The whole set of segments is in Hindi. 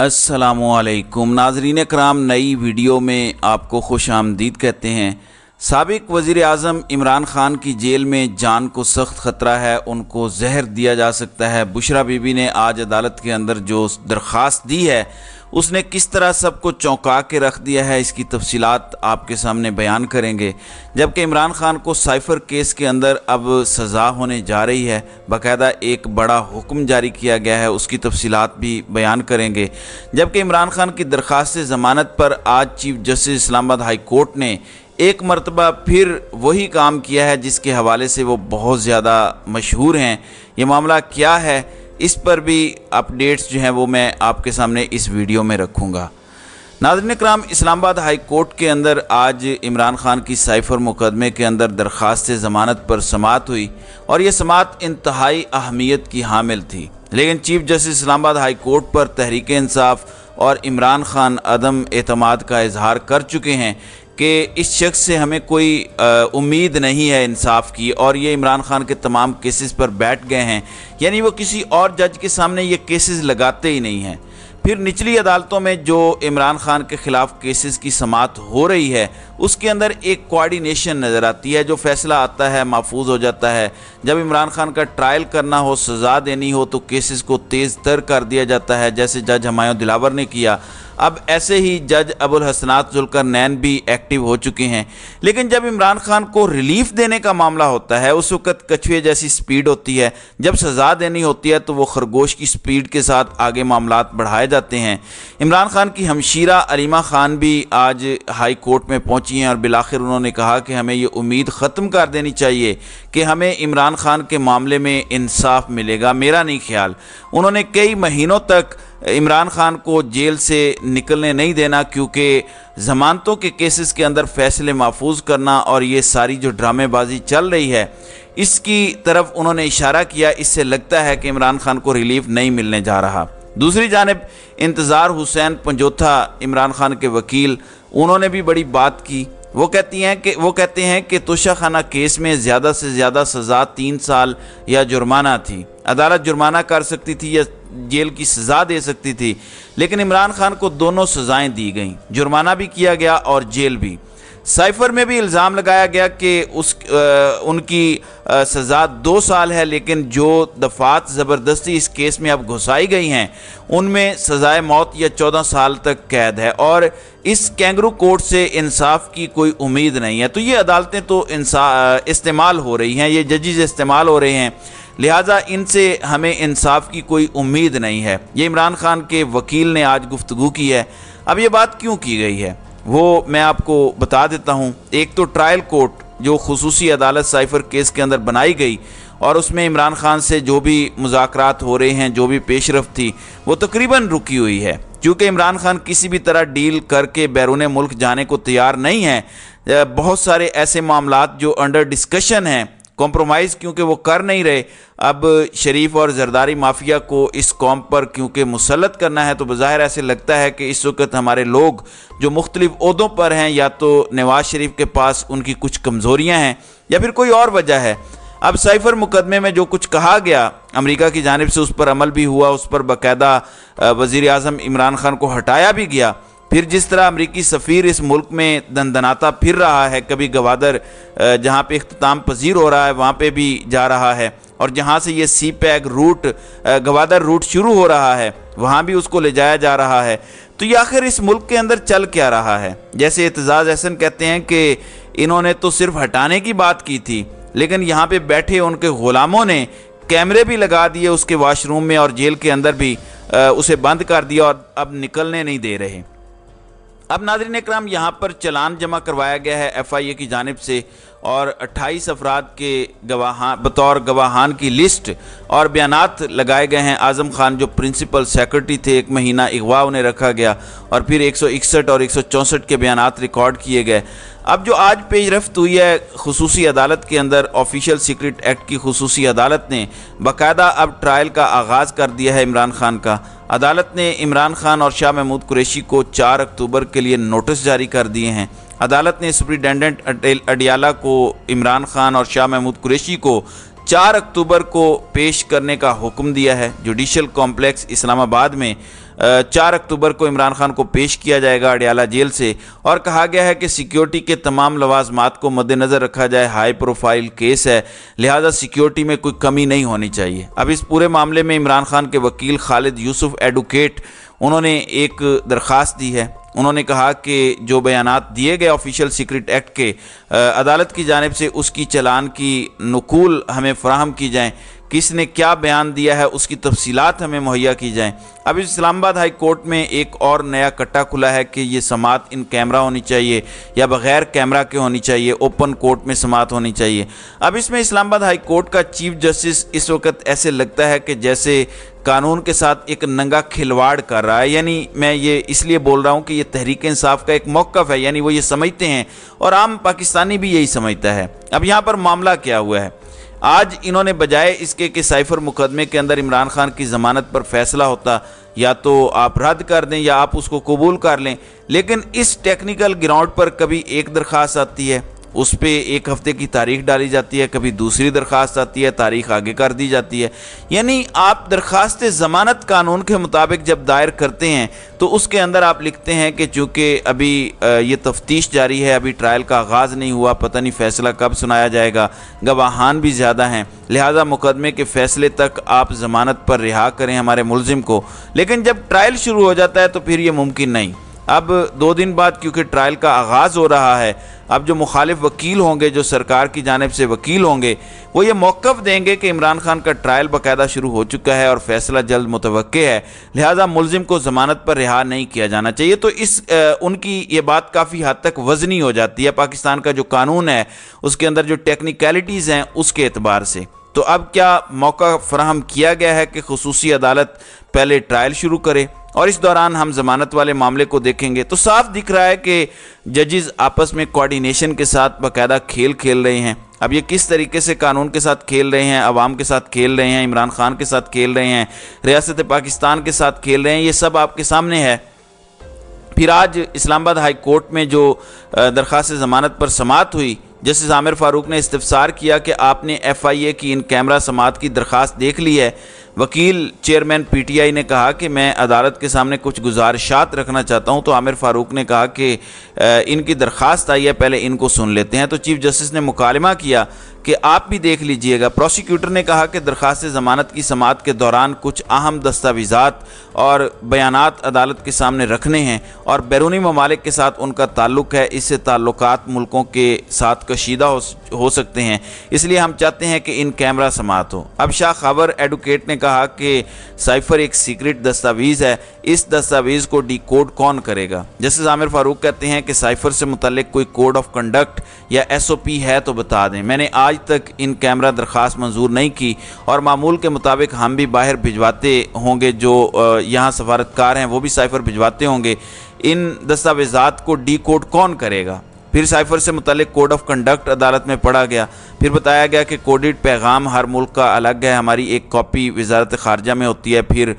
असलकुम नाजरीन कराम नई वीडियो में आपको खुश आमदीद कहते हैं सबक वज़ी अजम इमरान ख़ान की जेल में जान को सख्त ख़तरा है उनको जहर दिया जा सकता है बुशरा बीबी ने आज अदालत के अंदर जो दरख्वास्त दी है उसने किस तरह सबको चौंका के रख दिया है इसकी तफसीलात आपके सामने बयान करेंगे जबकि इमरान खान को साइफर केस के अंदर अब सज़ा होने जा रही है बाकायदा एक बड़ा हुक्म जारी किया गया है उसकी तफसीलात भी बयान करेंगे जबकि इमरान खान की दरख्वास्त ज़मानत पर आज chief justice Islamabad high court ने एक मरतबा फिर वही काम किया है जिसके हवाले से वो बहुत ज़्यादा मशहूर हैं ये मामला क्या है इस पर भी अपडेट्स जो हैं वो मैं आपके सामने इस वीडियो में रखूँगा नाजरन कराम इस्लामाबाद हाई कोर्ट के अंदर आज इमरान खान की साइफर मुकदमे के अंदर दरख्वास्त ज़मानत पर समात हुई और यह समात इंतहाई अहमियत की हामिल थी लेकिन chief justice Islamabad high court पर तहरीक इंसाफ और इमरान खान अदम अतमाद का इजहार कर चुके हैं कि इस शख्स से हमें कोई उम्मीद नहीं है इंसाफ की और ये इमरान खान के तमाम केसेस पर बैठ गए हैं यानी वो किसी और जज के सामने ये केसेस लगाते ही नहीं हैं फिर निचली अदालतों में जो इमरान खान के ख़िलाफ़ केसेस की समात हो रही है उसके अंदर एक कोऑर्डिनेशन नज़र आती है जो फैसला आता है महफूज हो जाता है जब इमरान खान का ट्रायल करना हो सज़ा देनी हो तो केसेस को तेज़ तर कर दिया जाता है जैसे जज हमायों दिलावर ने किया अब ऐसे ही जज अबुल हसनात जुलकर नैन भी एक्टिव हो चुके हैं लेकिन जब इमरान खान को रिलीफ देने का मामला होता है उस वक्त कछुए जैसी स्पीड होती है जब सज़ा देनी होती है तो वो खरगोश की स्पीड के साथ आगे मामला बढ़ाए जाते हैं इमरान खान की हमशीरा अलीमा खान भी आज हाई कोर्ट में पहुंची हैं और बिलाखिर उन्होंने कहा कि हमें ये उम्मीद ख़त्म कर देनी चाहिए कि हमें इमरान खान के मामले में इंसाफ मिलेगा मेरा नहीं ख्याल उन्होंने कई महीनों तक इमरान खान को जेल से निकलने नहीं देना क्योंकि ज़मानतों के केसेस के अंदर फैसले महफूज करना और ये सारी जो ड्रामेबाजी चल रही है इसकी तरफ उन्होंने इशारा किया इससे लगता है कि इमरान खान को रिलीफ नहीं मिलने जा रहा दूसरी जानब इंतज़ार हुसैन पंजोथा इमरान खान के वकील उन्होंने भी बड़ी बात की वो कहती हैं कि वो कहते हैं कि तुशा खाना केस में ज़्यादा से ज़्यादा सज़ा तीन साल या जुर्माना थी अदालत जुर्माना कर सकती थी या जेल की सज़ा दे सकती थी लेकिन इमरान खान को दोनों सज़ाएं दी गईं जुर्माना भी किया गया और जेल भी साइफर में भी इल्ज़ाम लगाया गया कि उस आ, उनकी आ, सज़ा दो साल है लेकिन जो दफ़ात ज़बरदस्ती इस केस में अब घुसाई गई हैं उनमें सज़ाए मौत या चौदह साल तक कैद है और इस कैंगरू कोर्ट से इंसाफ की कोई उम्मीद नहीं है तो ये अदालतें तो इस्तेमाल हो रही हैं ये जजेज़ इस्तेमाल हो रहे हैं लिहाजा इनसे हमें इंसाफ की कोई उम्मीद नहीं है ये इमरान खान के वकील ने आज गुफ्तु की है अब ये बात क्यों की गई है वो मैं आपको बता देता हूँ एक तो ट्रायल कोर्ट जो खसूसी अदालत साइफर केस के अंदर बनाई गई और उसमें इमरान खान से जो भी मुजाकर हो रहे हैं जो भी पेशरफ थी वो तकरीबन रुकी हुई है क्योंकि इमरान खान किसी भी तरह डील करके बैरून मुल्क जाने को तैयार नहीं है बहुत सारे ऐसे मामला जो अंडर डिस्कशन हैं कॉम्प्रोमाइज़ क्योंकि वो कर नहीं रहे अब शरीफ और जरदारी माफिया को इस कॉम पर क्योंकि मुसलत करना है तो बज़ाहिर ऐसे लगता है कि इस वक्त हमारे लोग जो मुख्तलिफ अहदों पर हैं या तो नवाज शरीफ के पास उनकी कुछ कमज़ोरियाँ हैं या फिर कोई और वजह है अब साइफर मुकदमे में जो कुछ कहा गया अमेरिका की जानब से उस पर अमल भी हुआ उस पर बाकायदा वज़ी अजम इमरान खान को हटाया भी गया फिर जिस तरह अमरीकी सफ़ीर इस मुल्क में दनदनाता फिर रहा है कभी गवादर जहाँ पे अख्ताम पजीर हो रहा है वहाँ पे भी जा रहा है और जहाँ से ये CPEC route Gwadar route शुरू हो रहा है वहाँ भी उसको ले जाया जा रहा है तो ये आखिर इस मुल्क के अंदर चल क्या रहा है जैसे एतजाज़ एहसन कहते हैं कि इन्होंने तो सिर्फ हटाने की बात की थी लेकिन यहाँ पे बैठे उनके ग़ुलामों ने कैमरे भी लगा दिए उसके वाशरूम में और जेल के अंदर भी उसे बंद कर दिया और अब निकलने नहीं दे रहे अब नाजरीन कराम यहाँ पर चलान जमा करवाया गया है एफ़ आई ए की जानब से और अट्ठाईस अफराद के गवाहान बतौर गवाहान की लिस्ट और बयान लगाए गए हैं आज़म खान जो प्रिंसिपल सेक्रेटरी थे एक महीना अगवा उन्हें रखा गया और फिर एक सौ इकसठ और एक सौ चौंसठ के बयान रिकॉर्ड किए गए अब जो आज पेज रफ्त हुई है खसूसी अदालत के अंदर ऑफिशियल सीक्रेट एक्ट की खसूसी अदालत ने बाकायदा अब ट्रायल का आगाज़ कर दिया है इमरान खान का अदालत ने इमरान खान और शाह महमूद कुरैशी को 4 अक्टूबर के लिए नोटिस जारी कर दिए हैं अदालत ने सुप्रिटेंडेंट अडियाला को इमरान खान और शाह महमूद कुरैशी को चार अक्टूबर को पेश करने का हुक्म दिया है जुडिशल कॉम्प्लेक्स इस्लामाबाद में चार अक्टूबर को इमरान खान को पेश किया जाएगा अडियाला जेल से और कहा गया है कि सिक्योरिटी के तमाम लवाजमात को मद्देनज़र रखा जाए हाई प्रोफाइल केस है लिहाजा सिक्योरिटी में कोई कमी नहीं होनी चाहिए अब इस पूरे मामले में इमरान खान के वकील खालिद यूसुफ एडवोकेट उन्होंने एक दरख्वास्त दी है उन्होंने कहा कि जो बयान दिए गए ऑफिशियल सीक्रेट एक्ट के अदालत की जानब से उसकी चलान की नकूल हमें फ्राहम की जाएँ किसने क्या बयान दिया है उसकी तफसीलात हमें मुहैया की जाएँ अब इस्लामाबाद हाई कोर्ट में एक और नया कट्टा खुला है कि ये समात इन कैमरा होनी चाहिए या बगैर कैमरा के होनी चाहिए ओपन कोर्ट में समात होनी चाहिए अब इसमें इस्लामाबाद हाई कोर्ट का चीफ जस्टिस इस वक्त ऐसे लगता है कि जैसे कानून के साथ एक नंगा खिलवाड़ कर रहा है यानी मैं ये इसलिए बोल रहा हूँ कि ये तहरीक इंसाफ का एक मौक़ है यानी वो ये समझते हैं और आम पाकिस्तानी भी यही समझता है अब यहाँ पर मामला क्या हुआ है आज इन्होंने बजाय इसके कि साइफर मुकदमे के अंदर इमरान खान की ज़मानत पर फैसला होता या तो आप रद्द कर दें या आप उसको कबूल कर लें लेकिन इस टेक्निकल ग्राउंड पर कभी एक दरख्वास्त आती है उस पर एक हफ़्ते की तारीख डाली जाती है कभी दूसरी दरख्वास्त आती है तारीख आगे कर दी जाती है यानी आप दरख्वास्त ज़मानत कानून के मुताबिक जब दायर करते हैं तो उसके अंदर आप लिखते हैं कि चूँकि अभी ये तफ्तीश जारी है अभी ट्रायल का आगाज़ नहीं हुआ पता नहीं फ़ैसला कब सुनाया जाएगा गवाहान भी ज़्यादा हैं लिहाजा मुकदमे के फ़ैसले तक आप ज़मानत पर रिहा करें हमारे मुलजिम को लेकिन जब ट्रायल शुरू हो जाता है तो फिर ये मुमकिन नहीं अब दो दिन बाद क्योंकि ट्रायल का आगाज़ हो रहा है अब जो मुखालिफ वकील होंगे जो सरकार की जानब से वकील होंगे वो ये मौक़ देंगे कि इमरान खान का ट्रायल बाकायदा शुरू हो चुका है और फैसला जल्द मुतव है लिहाजा मुलजिम को ज़मानत पर रिहा नहीं किया जाना चाहिए तो इस आ, उनकी ये बात काफ़ी हद तक वजनी हो जाती है पाकिस्तान का जो कानून है उसके अंदर जो टेक्निकलिटीज़ हैं उसके अतबार से तो अब क्या मौका फ्राहम किया गया है कि खसूसी अदालत पहले ट्रायल शुरू करे और इस दौरान हम जमानत वाले मामले को देखेंगे तो साफ दिख रहा है कि जजेस आपस में कोऑर्डिनेशन के साथ बाकायदा खेल खेल रहे हैं अब ये किस तरीके से कानून के साथ खेल रहे हैं आवाम के साथ खेल रहे हैं इमरान खान के साथ खेल रहे हैं रियासत पाकिस्तान के साथ खेल रहे हैं ये सब आपके सामने है फिर आज इस्लामाबाद हाई कोर्ट में जो दरख्वास्त ज़मानत पर समात हुई जस्टिस आमिर फारूक ने इस्तफसार किया कि आपने एफ आई ए की इन कैमरा समात की दरख्वास्त देख ली है वकील चेयरमैन पी टी आई ने कहा कि मैं अदालत के सामने कुछ गुजारिशात रखना चाहता हूँ तो आमिर फारूक ने कहा कि इनकी दरख्वास्त आई है पहले इनको सुन लेते हैं तो चीफ जस्टिस ने मुकालमा किया कि आप भी देख लीजिएगा प्रोसिक्यूटर ने कहा कि दरख्वास्त ज़मानत की समात के दौरान कुछ अहम दस्तावेजात और बयान अदालत के सामने रखने हैं और बैरूनी ममालिक के साथ उनका ताल्लुक है इससे ताल्लुक मुल्कों के साथ कशीदा हो, हो सकते हैं इसलिए हम चाहते हैं कि इन कैमरा समात हो अब शाह खबर एडवोकेट ने कहा कि साइफर एक सीक्रेट दस्तावेज़ है इस दस्तावेज़ को डी कोड कौन करेगा जैसे आमिर फारूक कहते हैं कि साइफर से मुतल कोई कोड ऑफ कंडक्ट या एस ओ पी है तो बता दें मैंने आज आज तक इन कैमरा दरख्वास्त मंजूर नहीं की और मामूल के मुताबिक हम भी बाहर भिजवाते होंगे जो यहाँ सफारतकार हैं वो भी साइफ़र भिजवाते होंगे इन दस्तावेजात को डी कोड कौन करेगा फिर साइफर से मुतल कोड ऑफ कंडक्ट अदालत में पढ़ा गया फिर बताया गया कि कोडिड पैगाम हर मुल्क का अलग है हमारी एक कॉपी वजारत खारजा में होती है फिर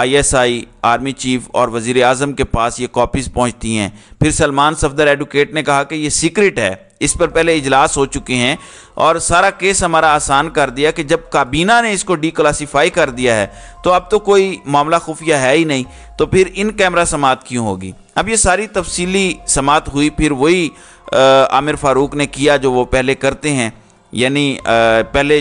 I S I army chief और वजीर अजम के पास ये कॉपीज़ पहुँचती हैं फिर सलमान सफदर एडवोकेट ने कहा कि ये सीक्रेट है इस पर पहले इजलास हो चुके हैं और सारा केस हमारा आसान कर दिया कि जब काबीना ने इसको डीक्लासीफाई कर दिया है तो अब तो कोई मामला खुफिया है ही नहीं तो फिर इन कैमरा समात क्यों होगी अब ये सारी तफसीली समात हुई फिर वही आमिर फ़ारूक ने किया जो वो पहले करते हैं यानी पहले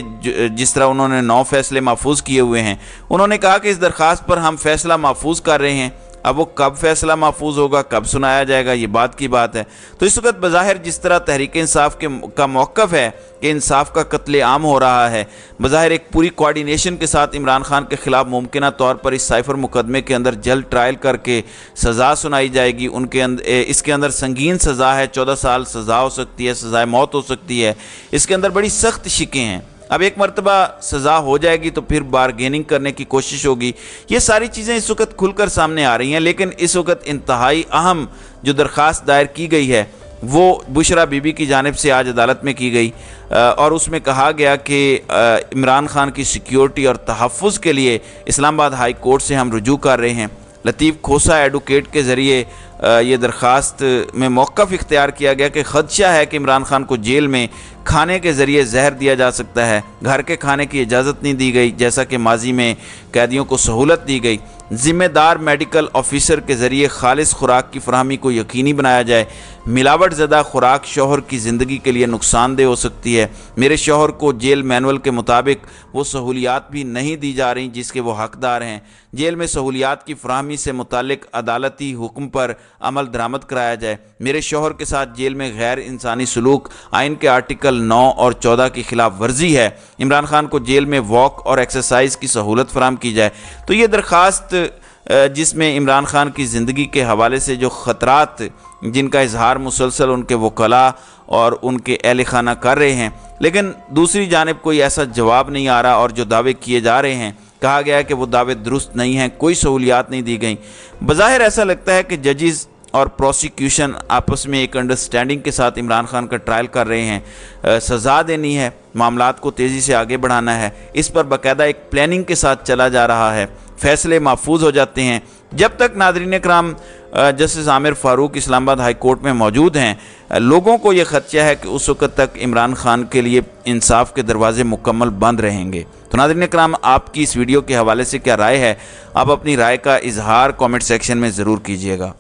जिस तरह उन्होंने नौ फैसले महफूज किए हुए हैं उन्होंने कहा कि इस दरख्वास्त पर हम फैसला महफूज कर रहे हैं अब वो कब फैसला महफूज होगा कब सुनाया जाएगा ये बात की बात है तो इस वक्त बज़ाहिर जिस तरह तहरीक इंसाफ के का मौक़ है कि इंसाफ का कत्ल आम हो रहा है बज़ाहिर एक पूरी कोऑर्डिनेशन के साथ इमरान खान के खिलाफ मुमकिन तौर पर इस साइफर मुकदमे के अंदर जल्द ट्रायल करके सज़ा सुनाई जाएगी उनके अंदर इसके अंदर संगीन सज़ा है चौदह साल सज़ा हो सकती है सज़ाए मौत हो सकती है इसके अंदर बड़ी सख्त शिकें हैं अब एक मरतबा सज़ा हो जाएगी तो फिर बारगेनिंग करने की कोशिश होगी ये सारी चीज़ें इस वक्त खुलकर सामने आ रही हैं लेकिन इस वक्त इंतहाई अहम जो दरख्वास्त दायर की गई है वो बुशरा बीबी की जानब से आज अदालत में की गई और उसमें कहा गया कि इमरान खान की सिक्योरिटी और तहफ़ के लिए इस्लामाबाद हाई कोर्ट से हम रजू कर रहे हैं लतीफ़ खोसा एडवोकेट के ज़रिए ये दरख्वास्त में मौक़ इख्तियार किया गया कि खदशा है कि इमरान खान को जेल में खाने के ज़रिए जहर दिया जा सकता है घर के खाने की इजाज़त नहीं दी गई जैसा कि माजी में कैदियों को सहूलत दी गई ज़िम्मेदार मेडिकल ऑफिसर के ज़रिए खालिश खुराक की फरहमी को यकीनी बनाया जाए मिलावट ज़दा खुराक शोहर की ज़िंदगी के लिए नुकसानदेह हो सकती है मेरे शोहर को जेल मैनुअल के मुताबिक वो सहूलियात भी नहीं दी जा रही जिसके वो हकदार हैं जेल में सहूलियात की फरहमी से मुतक अदालती हुक्म पर अमल दरामद कराया जाए मेरे शोहर के साथ जेल में गैर इंसानी सलूक आइन के आर्टिकल आर्टिकल 9 और 14 की खिलाफ वर्जी है इमरान खान को जेल में वॉक और एक्सरसाइज की सहूलत फराम की जाए तो ये दरख्वास्त जिसमें इमरान खान की ज़िंदगी के हवाले से जो ख़तरात जिनका इजहार मुसलसल उनके वकला और उनके अहल खाना कर रहे हैं लेकिन दूसरी जानब कोई ऐसा जवाब नहीं आ रहा और जो दावे किए जा रहे हैं कहा गया है कि वो दावे दुरुस्त नहीं हैं कोई सहूलियात नहीं दी गई बज़ाहिर ऐसा लगता है कि जजिस और प्रोसिक्यूशन आपस में एक अंडरस्टैंडिंग के साथ इमरान खान का ट्रायल कर रहे हैं सज़ा देनी है मामला को तेज़ी से आगे बढ़ाना है इस पर बाकायदा एक प्लानिंग के साथ चला जा रहा है फैसले महफूज हो जाते हैं जब तक नादरीन कराम justice Aamir Farooq Islamabad high court में मौजूद हैं लोगों को ये खदशा है कि उस वक्त तक इमरान खान के लिए इंसाफ के दरवाजे मुकम्मल बंद रहेंगे तो नादरीन कराम आपकी इस वीडियो के हवाले से क्या राय है आप अपनी राय का इजहार कमेंट सेक्शन में ज़रूर कीजिएगा